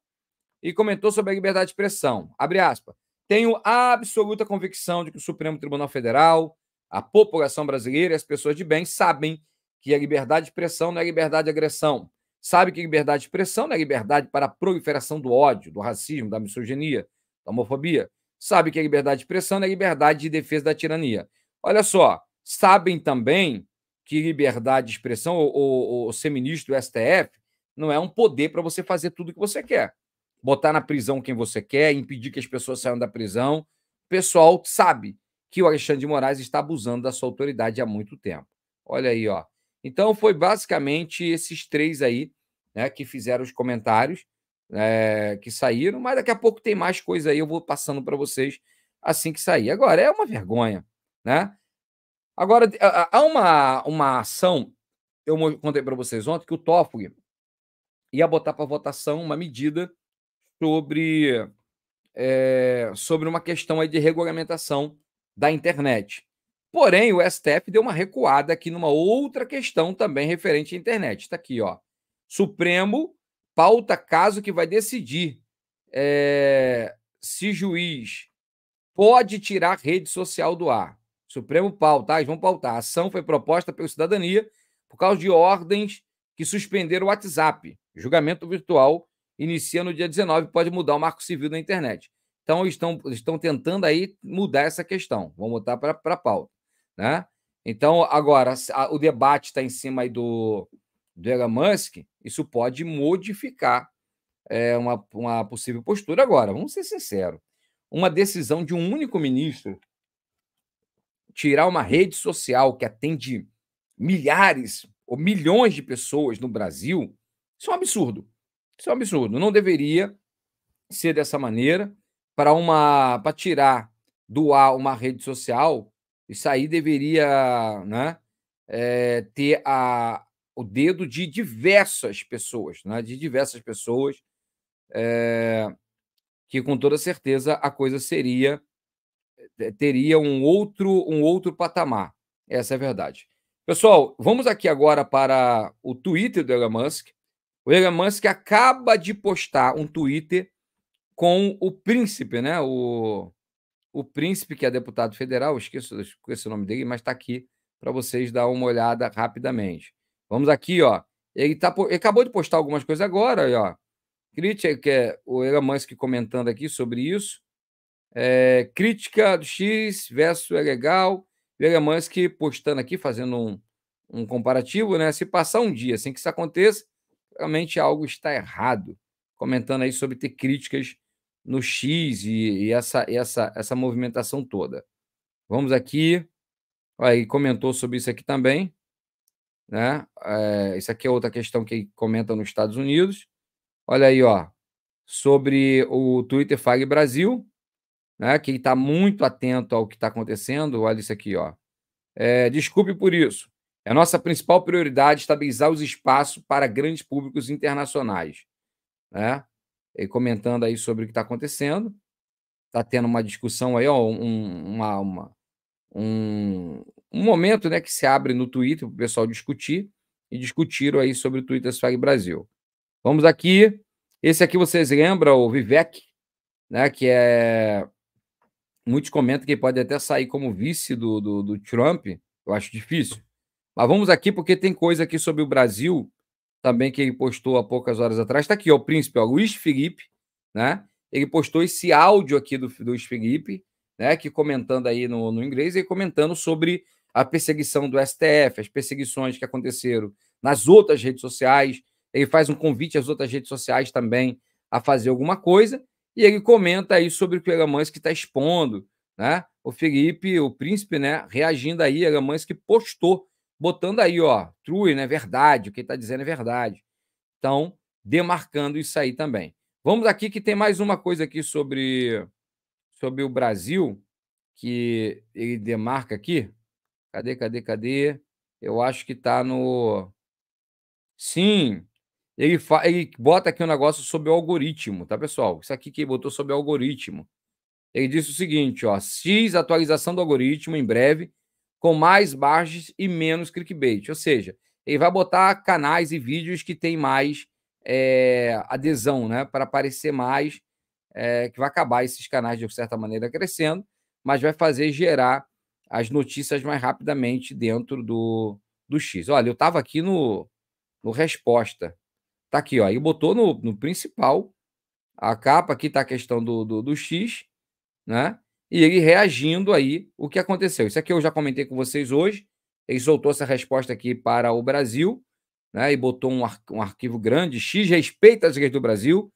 e comentou sobre a liberdade de expressão. Abre aspas. Tenho absoluta convicção de que o Supremo Tribunal Federal, a população brasileira e as pessoas de bem sabem que a é liberdade de expressão não é liberdade de agressão. Sabe que liberdade de expressão não é liberdade para a proliferação do ódio, do racismo, da misoginia, da homofobia. Sabe que a é liberdade de expressão não é liberdade de defesa da tirania. Olha só, sabem também que liberdade de expressão, ou, ou ser ministro do STF, não é um poder para você fazer tudo o que você quer. Botar na prisão quem você quer, impedir que as pessoas saiam da prisão. O pessoal sabe que o Alexandre de Moraes está abusando da sua autoridade há muito tempo. Olha aí, ó. Então, foi basicamente esses três aí né, que fizeram os comentários é, que saíram, mas daqui a pouco tem mais coisa aí, eu vou passando para vocês assim que sair. Agora, é uma vergonha, né? Agora, há uma, uma ação, eu contei para vocês ontem, que o Toffoli ia botar para votação uma medida sobre, é, sobre uma questão aí de regulamentação da internet. Porém, o STF deu uma recuada aqui numa outra questão também referente à internet. Está aqui, ó. Supremo pauta caso que vai decidir é, se juiz pode tirar rede social do ar. Supremo pauta, ah, eles vão pautar. A ação foi proposta pelo Cidadania por causa de ordens que suspenderam o WhatsApp. Julgamento virtual inicia no dia 19, pode mudar o marco civil da internet. Então, estão, estão tentando aí mudar essa questão. Vamos botar para a pauta. Né? Então, agora, a, o debate está em cima aí do, do Elon Musk, isso pode modificar é, uma, uma possível postura. Agora, vamos ser sinceros, uma decisão de um único ministro tirar uma rede social que atende milhares ou milhões de pessoas no Brasil, isso é um absurdo. Isso é um absurdo. Não deveria ser dessa maneira para uma para tirar do ar uma rede social isso aí deveria né, é, ter a, o dedo de diversas pessoas, né, de diversas pessoas, é, que com toda certeza a coisa seria teria um outro um outro patamar. Essa é a verdade. Pessoal, vamos aqui agora para o Twitter do Elon Musk. O Elon Musk acaba de postar um Twitter com o príncipe, né? O o príncipe, que é deputado federal, esqueço, esqueço o nome dele, mas está aqui para vocês dar uma olhada rapidamente. Vamos aqui, ó. Ele, tá, ele acabou de postar algumas coisas agora, ó. Crítica, que é o Elon Musk comentando aqui sobre isso. É, crítica do X versus é legal. O Elon Musk postando aqui, fazendo um, um comparativo, né? Se passar um dia sem que isso aconteça, realmente algo está errado. Comentando aí sobre ter críticas no X e, e essa, essa, essa movimentação toda. Vamos aqui. Aí comentou sobre isso aqui também. Né? É, isso aqui é outra questão que comenta nos Estados Unidos. Olha aí, ó, sobre o Twitter Fag Brasil, né? Que está muito atento ao que está acontecendo. Olha isso aqui, ó. É, desculpe por isso. É nossa principal prioridade estabilizar os espaços para grandes públicos internacionais, né? Eh, comentando aí sobre o que está acontecendo. Está tendo uma discussão aí, ó, um, uma, uma, um, um momento né, que se abre no Twitter para o pessoal discutir, e discutiram aí sobre o Twitter Swag Brasil. Vamos aqui. Esse aqui vocês lembram, o Vivek, né, que é. Muitos comentam que pode até sair como vice do, do, do Trump, eu acho difícil. Mas vamos aqui porque tem coisa aqui sobre o Brasil também que ele postou há poucas horas atrás. Está aqui, ó, o príncipe, ó, Luiz Felipe, né? Ele postou esse áudio aqui do, Luiz Felipe, né? Que comentando aí no, no inglês e comentando sobre a perseguição do STF, as perseguições que aconteceram nas outras redes sociais. Ele faz um convite às outras redes sociais também a fazer alguma coisa. E ele comenta aí sobre o que o Elamansky está expondo, né? O Felipe, o príncipe, né? Reagindo aí, Elamansky postou botando aí, ó, true, né? Verdade, o que ele está dizendo é verdade. Então, demarcando isso aí também. Vamos aqui que tem mais uma coisa aqui sobre, sobre o Brasil, que ele demarca aqui. Cadê, cadê, cadê? Eu acho que está no. Sim, ele, fa... ele bota aqui um negócio sobre o algoritmo, tá, pessoal? Isso aqui que ele botou sobre o algoritmo. Ele disse o seguinte, ó, X atualização do algoritmo em breve com mais baixas e menos clickbait. Ou seja, ele vai botar canais e vídeos que tem mais é, adesão, né? Para aparecer mais, é, que vai acabar esses canais, de certa maneira, crescendo, mas vai fazer gerar as notícias mais rapidamente dentro do, do X. Olha, eu estava aqui no, no resposta. Tá aqui, ó. E botou no, no principal. A capa aqui tá a questão do, do, do X, né? e ele reagindo aí o que aconteceu. Isso aqui eu já comentei com vocês hoje. Ele soltou essa resposta aqui para o Brasil, né? E botou um, ar um arquivo grande. X respeita as leis do Brasil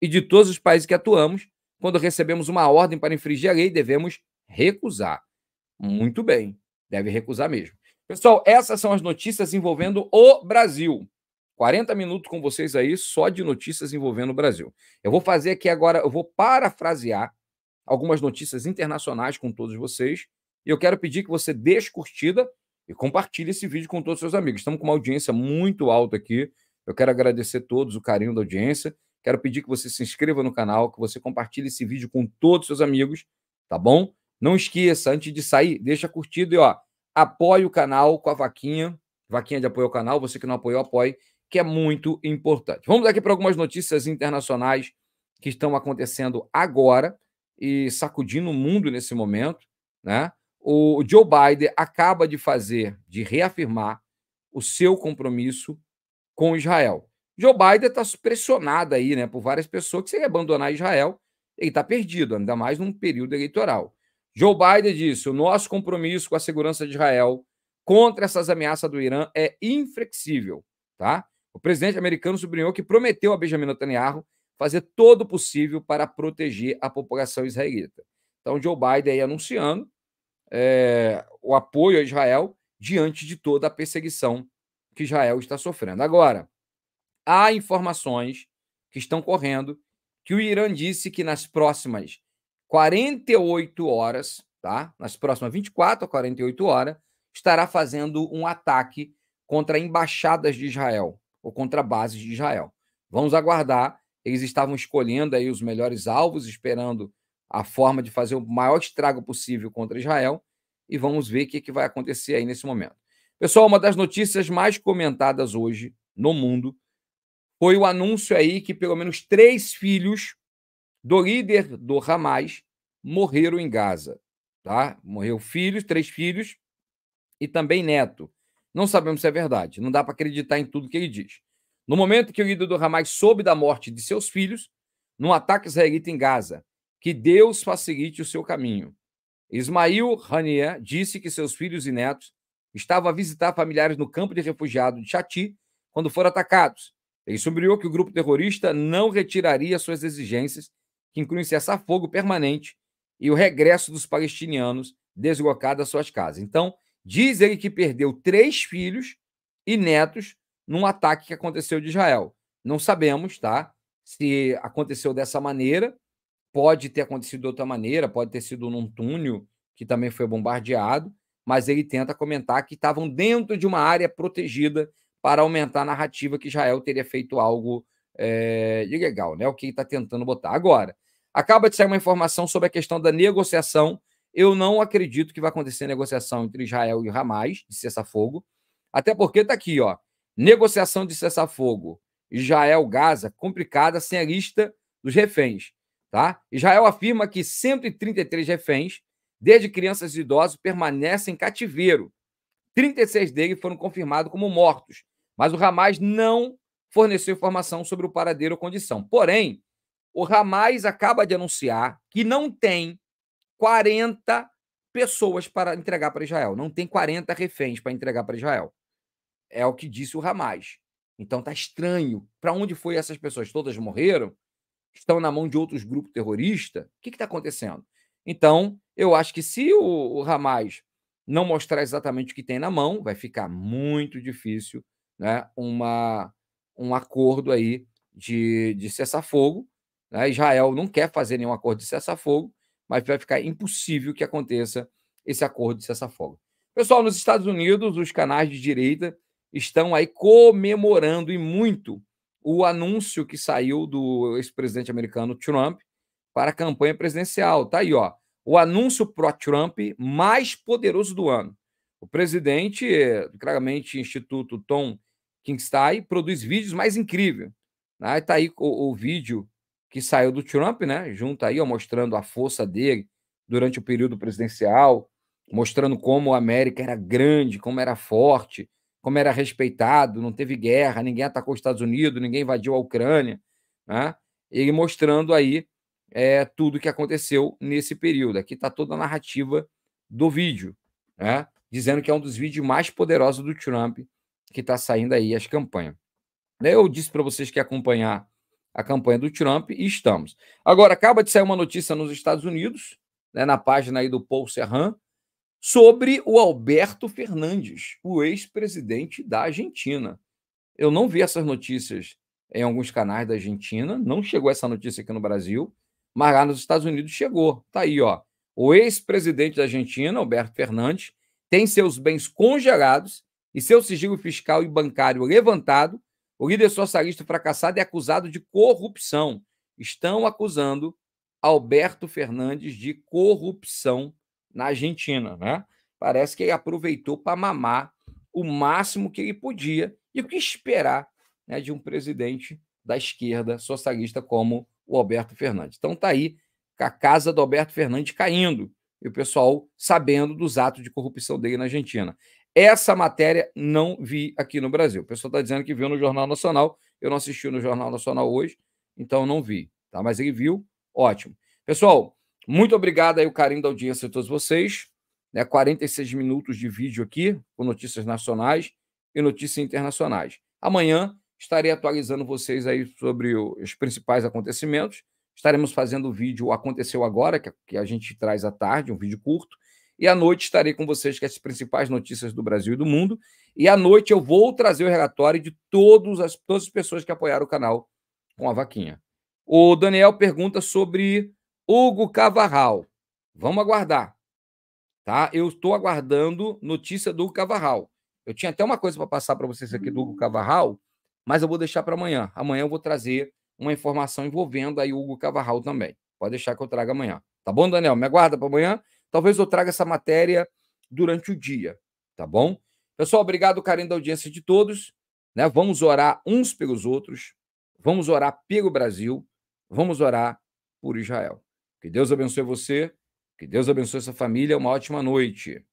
e de todos os países que atuamos. Quando recebemos uma ordem para infringir a lei, devemos recusar. Muito bem, deve recusar mesmo. Pessoal, essas são as notícias envolvendo o Brasil. 40 minutos com vocês aí só de notícias envolvendo o Brasil. Eu vou fazer aqui agora, eu vou parafrasear algumas notícias internacionais com todos vocês. E eu quero pedir que você deixe curtida e compartilhe esse vídeo com todos os seus amigos. Estamos com uma audiência muito alta aqui. Eu quero agradecer a todos o carinho da audiência. Quero pedir que você se inscreva no canal, que você compartilhe esse vídeo com todos os seus amigos, tá bom? Não esqueça, antes de sair, deixa curtido e ó, apoie o canal com a vaquinha, vaquinha de apoio ao canal, você que não apoiou, apoie, que é muito importante. Vamos aqui para algumas notícias internacionais que estão acontecendo agora e sacudindo o mundo nesse momento, né? O Joe Biden acaba de fazer, de reafirmar o seu compromisso com Israel. Joe Biden está pressionado aí, né, por várias pessoas que se ele abandonar Israel, ele está perdido, ainda mais num período eleitoral. Joe Biden disse: o nosso compromisso com a segurança de Israel contra essas ameaças do Irã é inflexível, tá? O presidente americano sublinhou que prometeu a Benjamin Netanyahu fazer todo o possível para proteger a população israelita. Então, Joe Biden aí anunciando é, o apoio a Israel diante de toda a perseguição que Israel está sofrendo. Agora, há informações que estão correndo que o Irã disse que nas próximas 48 horas, tá? Nas próximas 24 a 48 horas, estará fazendo um ataque contra embaixadas de Israel ou contra bases de Israel. Vamos aguardar eles estavam escolhendo aí os melhores alvos, esperando a forma de fazer o maior estrago possível contra Israel. E vamos ver o que, é que vai acontecer aí nesse momento. Pessoal, uma das notícias mais comentadas hoje no mundo foi o anúncio aí que pelo menos três filhos do líder do Hamas morreram em Gaza. Tá? Morreu filhos, três filhos e também neto. Não sabemos se é verdade, não dá para acreditar em tudo que ele diz. No momento que o líder do Hamas soube da morte de seus filhos, num ataque israelita em Gaza, que Deus facilite o seu caminho. Ismail Haniyeh disse que seus filhos e netos estavam a visitar familiares no campo de refugiado de Chati quando foram atacados. Ele sublinhou que o grupo terrorista não retiraria suas exigências, que incluem cessar fogo permanente e o regresso dos palestinianos deslocados às suas casas. Então, diz ele que perdeu três filhos e netos num ataque que aconteceu de Israel. Não sabemos, tá? Se aconteceu dessa maneira, pode ter acontecido de outra maneira, pode ter sido num túnel que também foi bombardeado, mas ele tenta comentar que estavam dentro de uma área protegida para aumentar a narrativa que Israel teria feito algo é, ilegal, né? O que ele está tentando botar. Agora, acaba de sair uma informação sobre a questão da negociação. Eu não acredito que vai acontecer negociação entre Israel e Hamas de cessar-fogo, até porque está aqui, ó. Negociação de cessar-fogo. Israel Gaza complicada sem a lista dos reféns, tá? Israel afirma que 133 reféns, desde crianças e idosos, permanecem em cativeiro. 36 deles foram confirmados como mortos, mas o Hamas não forneceu informação sobre o paradeiro ou condição. Porém, o Hamas acaba de anunciar que não tem 40 pessoas para entregar para Israel, não tem 40 reféns para entregar para Israel. É o que disse o Ramais. Então tá estranho. Para onde foi essas pessoas? Todas morreram? Estão na mão de outros grupos terroristas? O que está acontecendo? Então, eu acho que se o, o Hamas não mostrar exatamente o que tem na mão, vai ficar muito difícil né, uma, um acordo aí de, de cessar-fogo. Né? Israel não quer fazer nenhum acordo de cessar-fogo, mas vai ficar impossível que aconteça esse acordo de cessar-fogo. Pessoal, nos Estados Unidos, os canais de direita estão aí comemorando e muito o anúncio que saiu do ex-presidente americano Trump para a campanha presidencial. Tá aí, ó. O anúncio pró-Trump mais poderoso do ano. O presidente, é, claramente, Instituto Tom Kingstai, produz vídeos mais incríveis. Né? Tá aí o, o, vídeo que saiu do Trump, né? Junto aí, ó, mostrando a força dele durante o período presidencial, mostrando como a América era grande, como era forte, como era respeitado, não teve guerra, ninguém atacou os Estados Unidos, ninguém invadiu a Ucrânia, né? e mostrando aí é, tudo que aconteceu nesse período. Aqui está toda a narrativa do vídeo, né? dizendo que é um dos vídeos mais poderosos do Trump que está saindo aí as campanhas. Eu disse para vocês que acompanhar a campanha do Trump e estamos. Agora, acaba de sair uma notícia nos Estados Unidos, né, na página aí do Paul Serran, sobre o Alberto Fernandes, o ex-presidente da Argentina. Eu não vi essas notícias em alguns canais da Argentina, não chegou essa notícia aqui no Brasil, mas lá nos Estados Unidos chegou. Está aí, ó. O ex-presidente da Argentina, Alberto Fernandes, tem seus bens congelados e seu sigilo fiscal e bancário levantado. O líder socialista fracassado é acusado de corrupção. Estão acusando Alberto Fernandes de corrupção na Argentina, né? Parece que ele aproveitou para mamar o máximo que ele podia e o que esperar né, de um presidente da esquerda socialista como o Alberto Fernandes. Então tá aí a casa do Alberto Fernandes caindo e o pessoal sabendo dos atos de corrupção dele na Argentina. Essa matéria não vi aqui no Brasil. O pessoal está dizendo que viu no Jornal Nacional. Eu não assisti no Jornal Nacional hoje, então não vi. Tá? Mas ele viu, ótimo. Pessoal, muito obrigado aí o carinho da audiência de todos vocês. Né, 46 minutos de vídeo aqui, com notícias nacionais e notícias internacionais. Amanhã estarei atualizando vocês aí sobre os principais acontecimentos. Estaremos fazendo o vídeo Aconteceu Agora, que a gente traz à tarde, um vídeo curto. E à noite estarei com vocês com as principais notícias do Brasil e do mundo. E à noite eu vou trazer o relatório de todos as, todas as pessoas que apoiaram o canal com a vaquinha. O Daniel pergunta sobre Hugo Cavarral. Vamos aguardar. Tá? Eu estou aguardando notícia do Hugo Cavarral. Eu tinha até uma coisa para passar para vocês aqui do Hugo Cavarral, mas eu vou deixar para amanhã. Amanhã eu vou trazer uma informação envolvendo aí o Hugo Cavarral também. Pode deixar que eu traga amanhã. Tá bom, Daniel? Me aguarda para amanhã. Talvez eu traga essa matéria durante o dia, tá bom? Pessoal, obrigado, carinho da audiência de todos. Né? Vamos orar uns pelos outros. Vamos orar pelo Brasil. Vamos orar por Israel. Que Deus abençoe você, que Deus abençoe sua família. Uma ótima noite.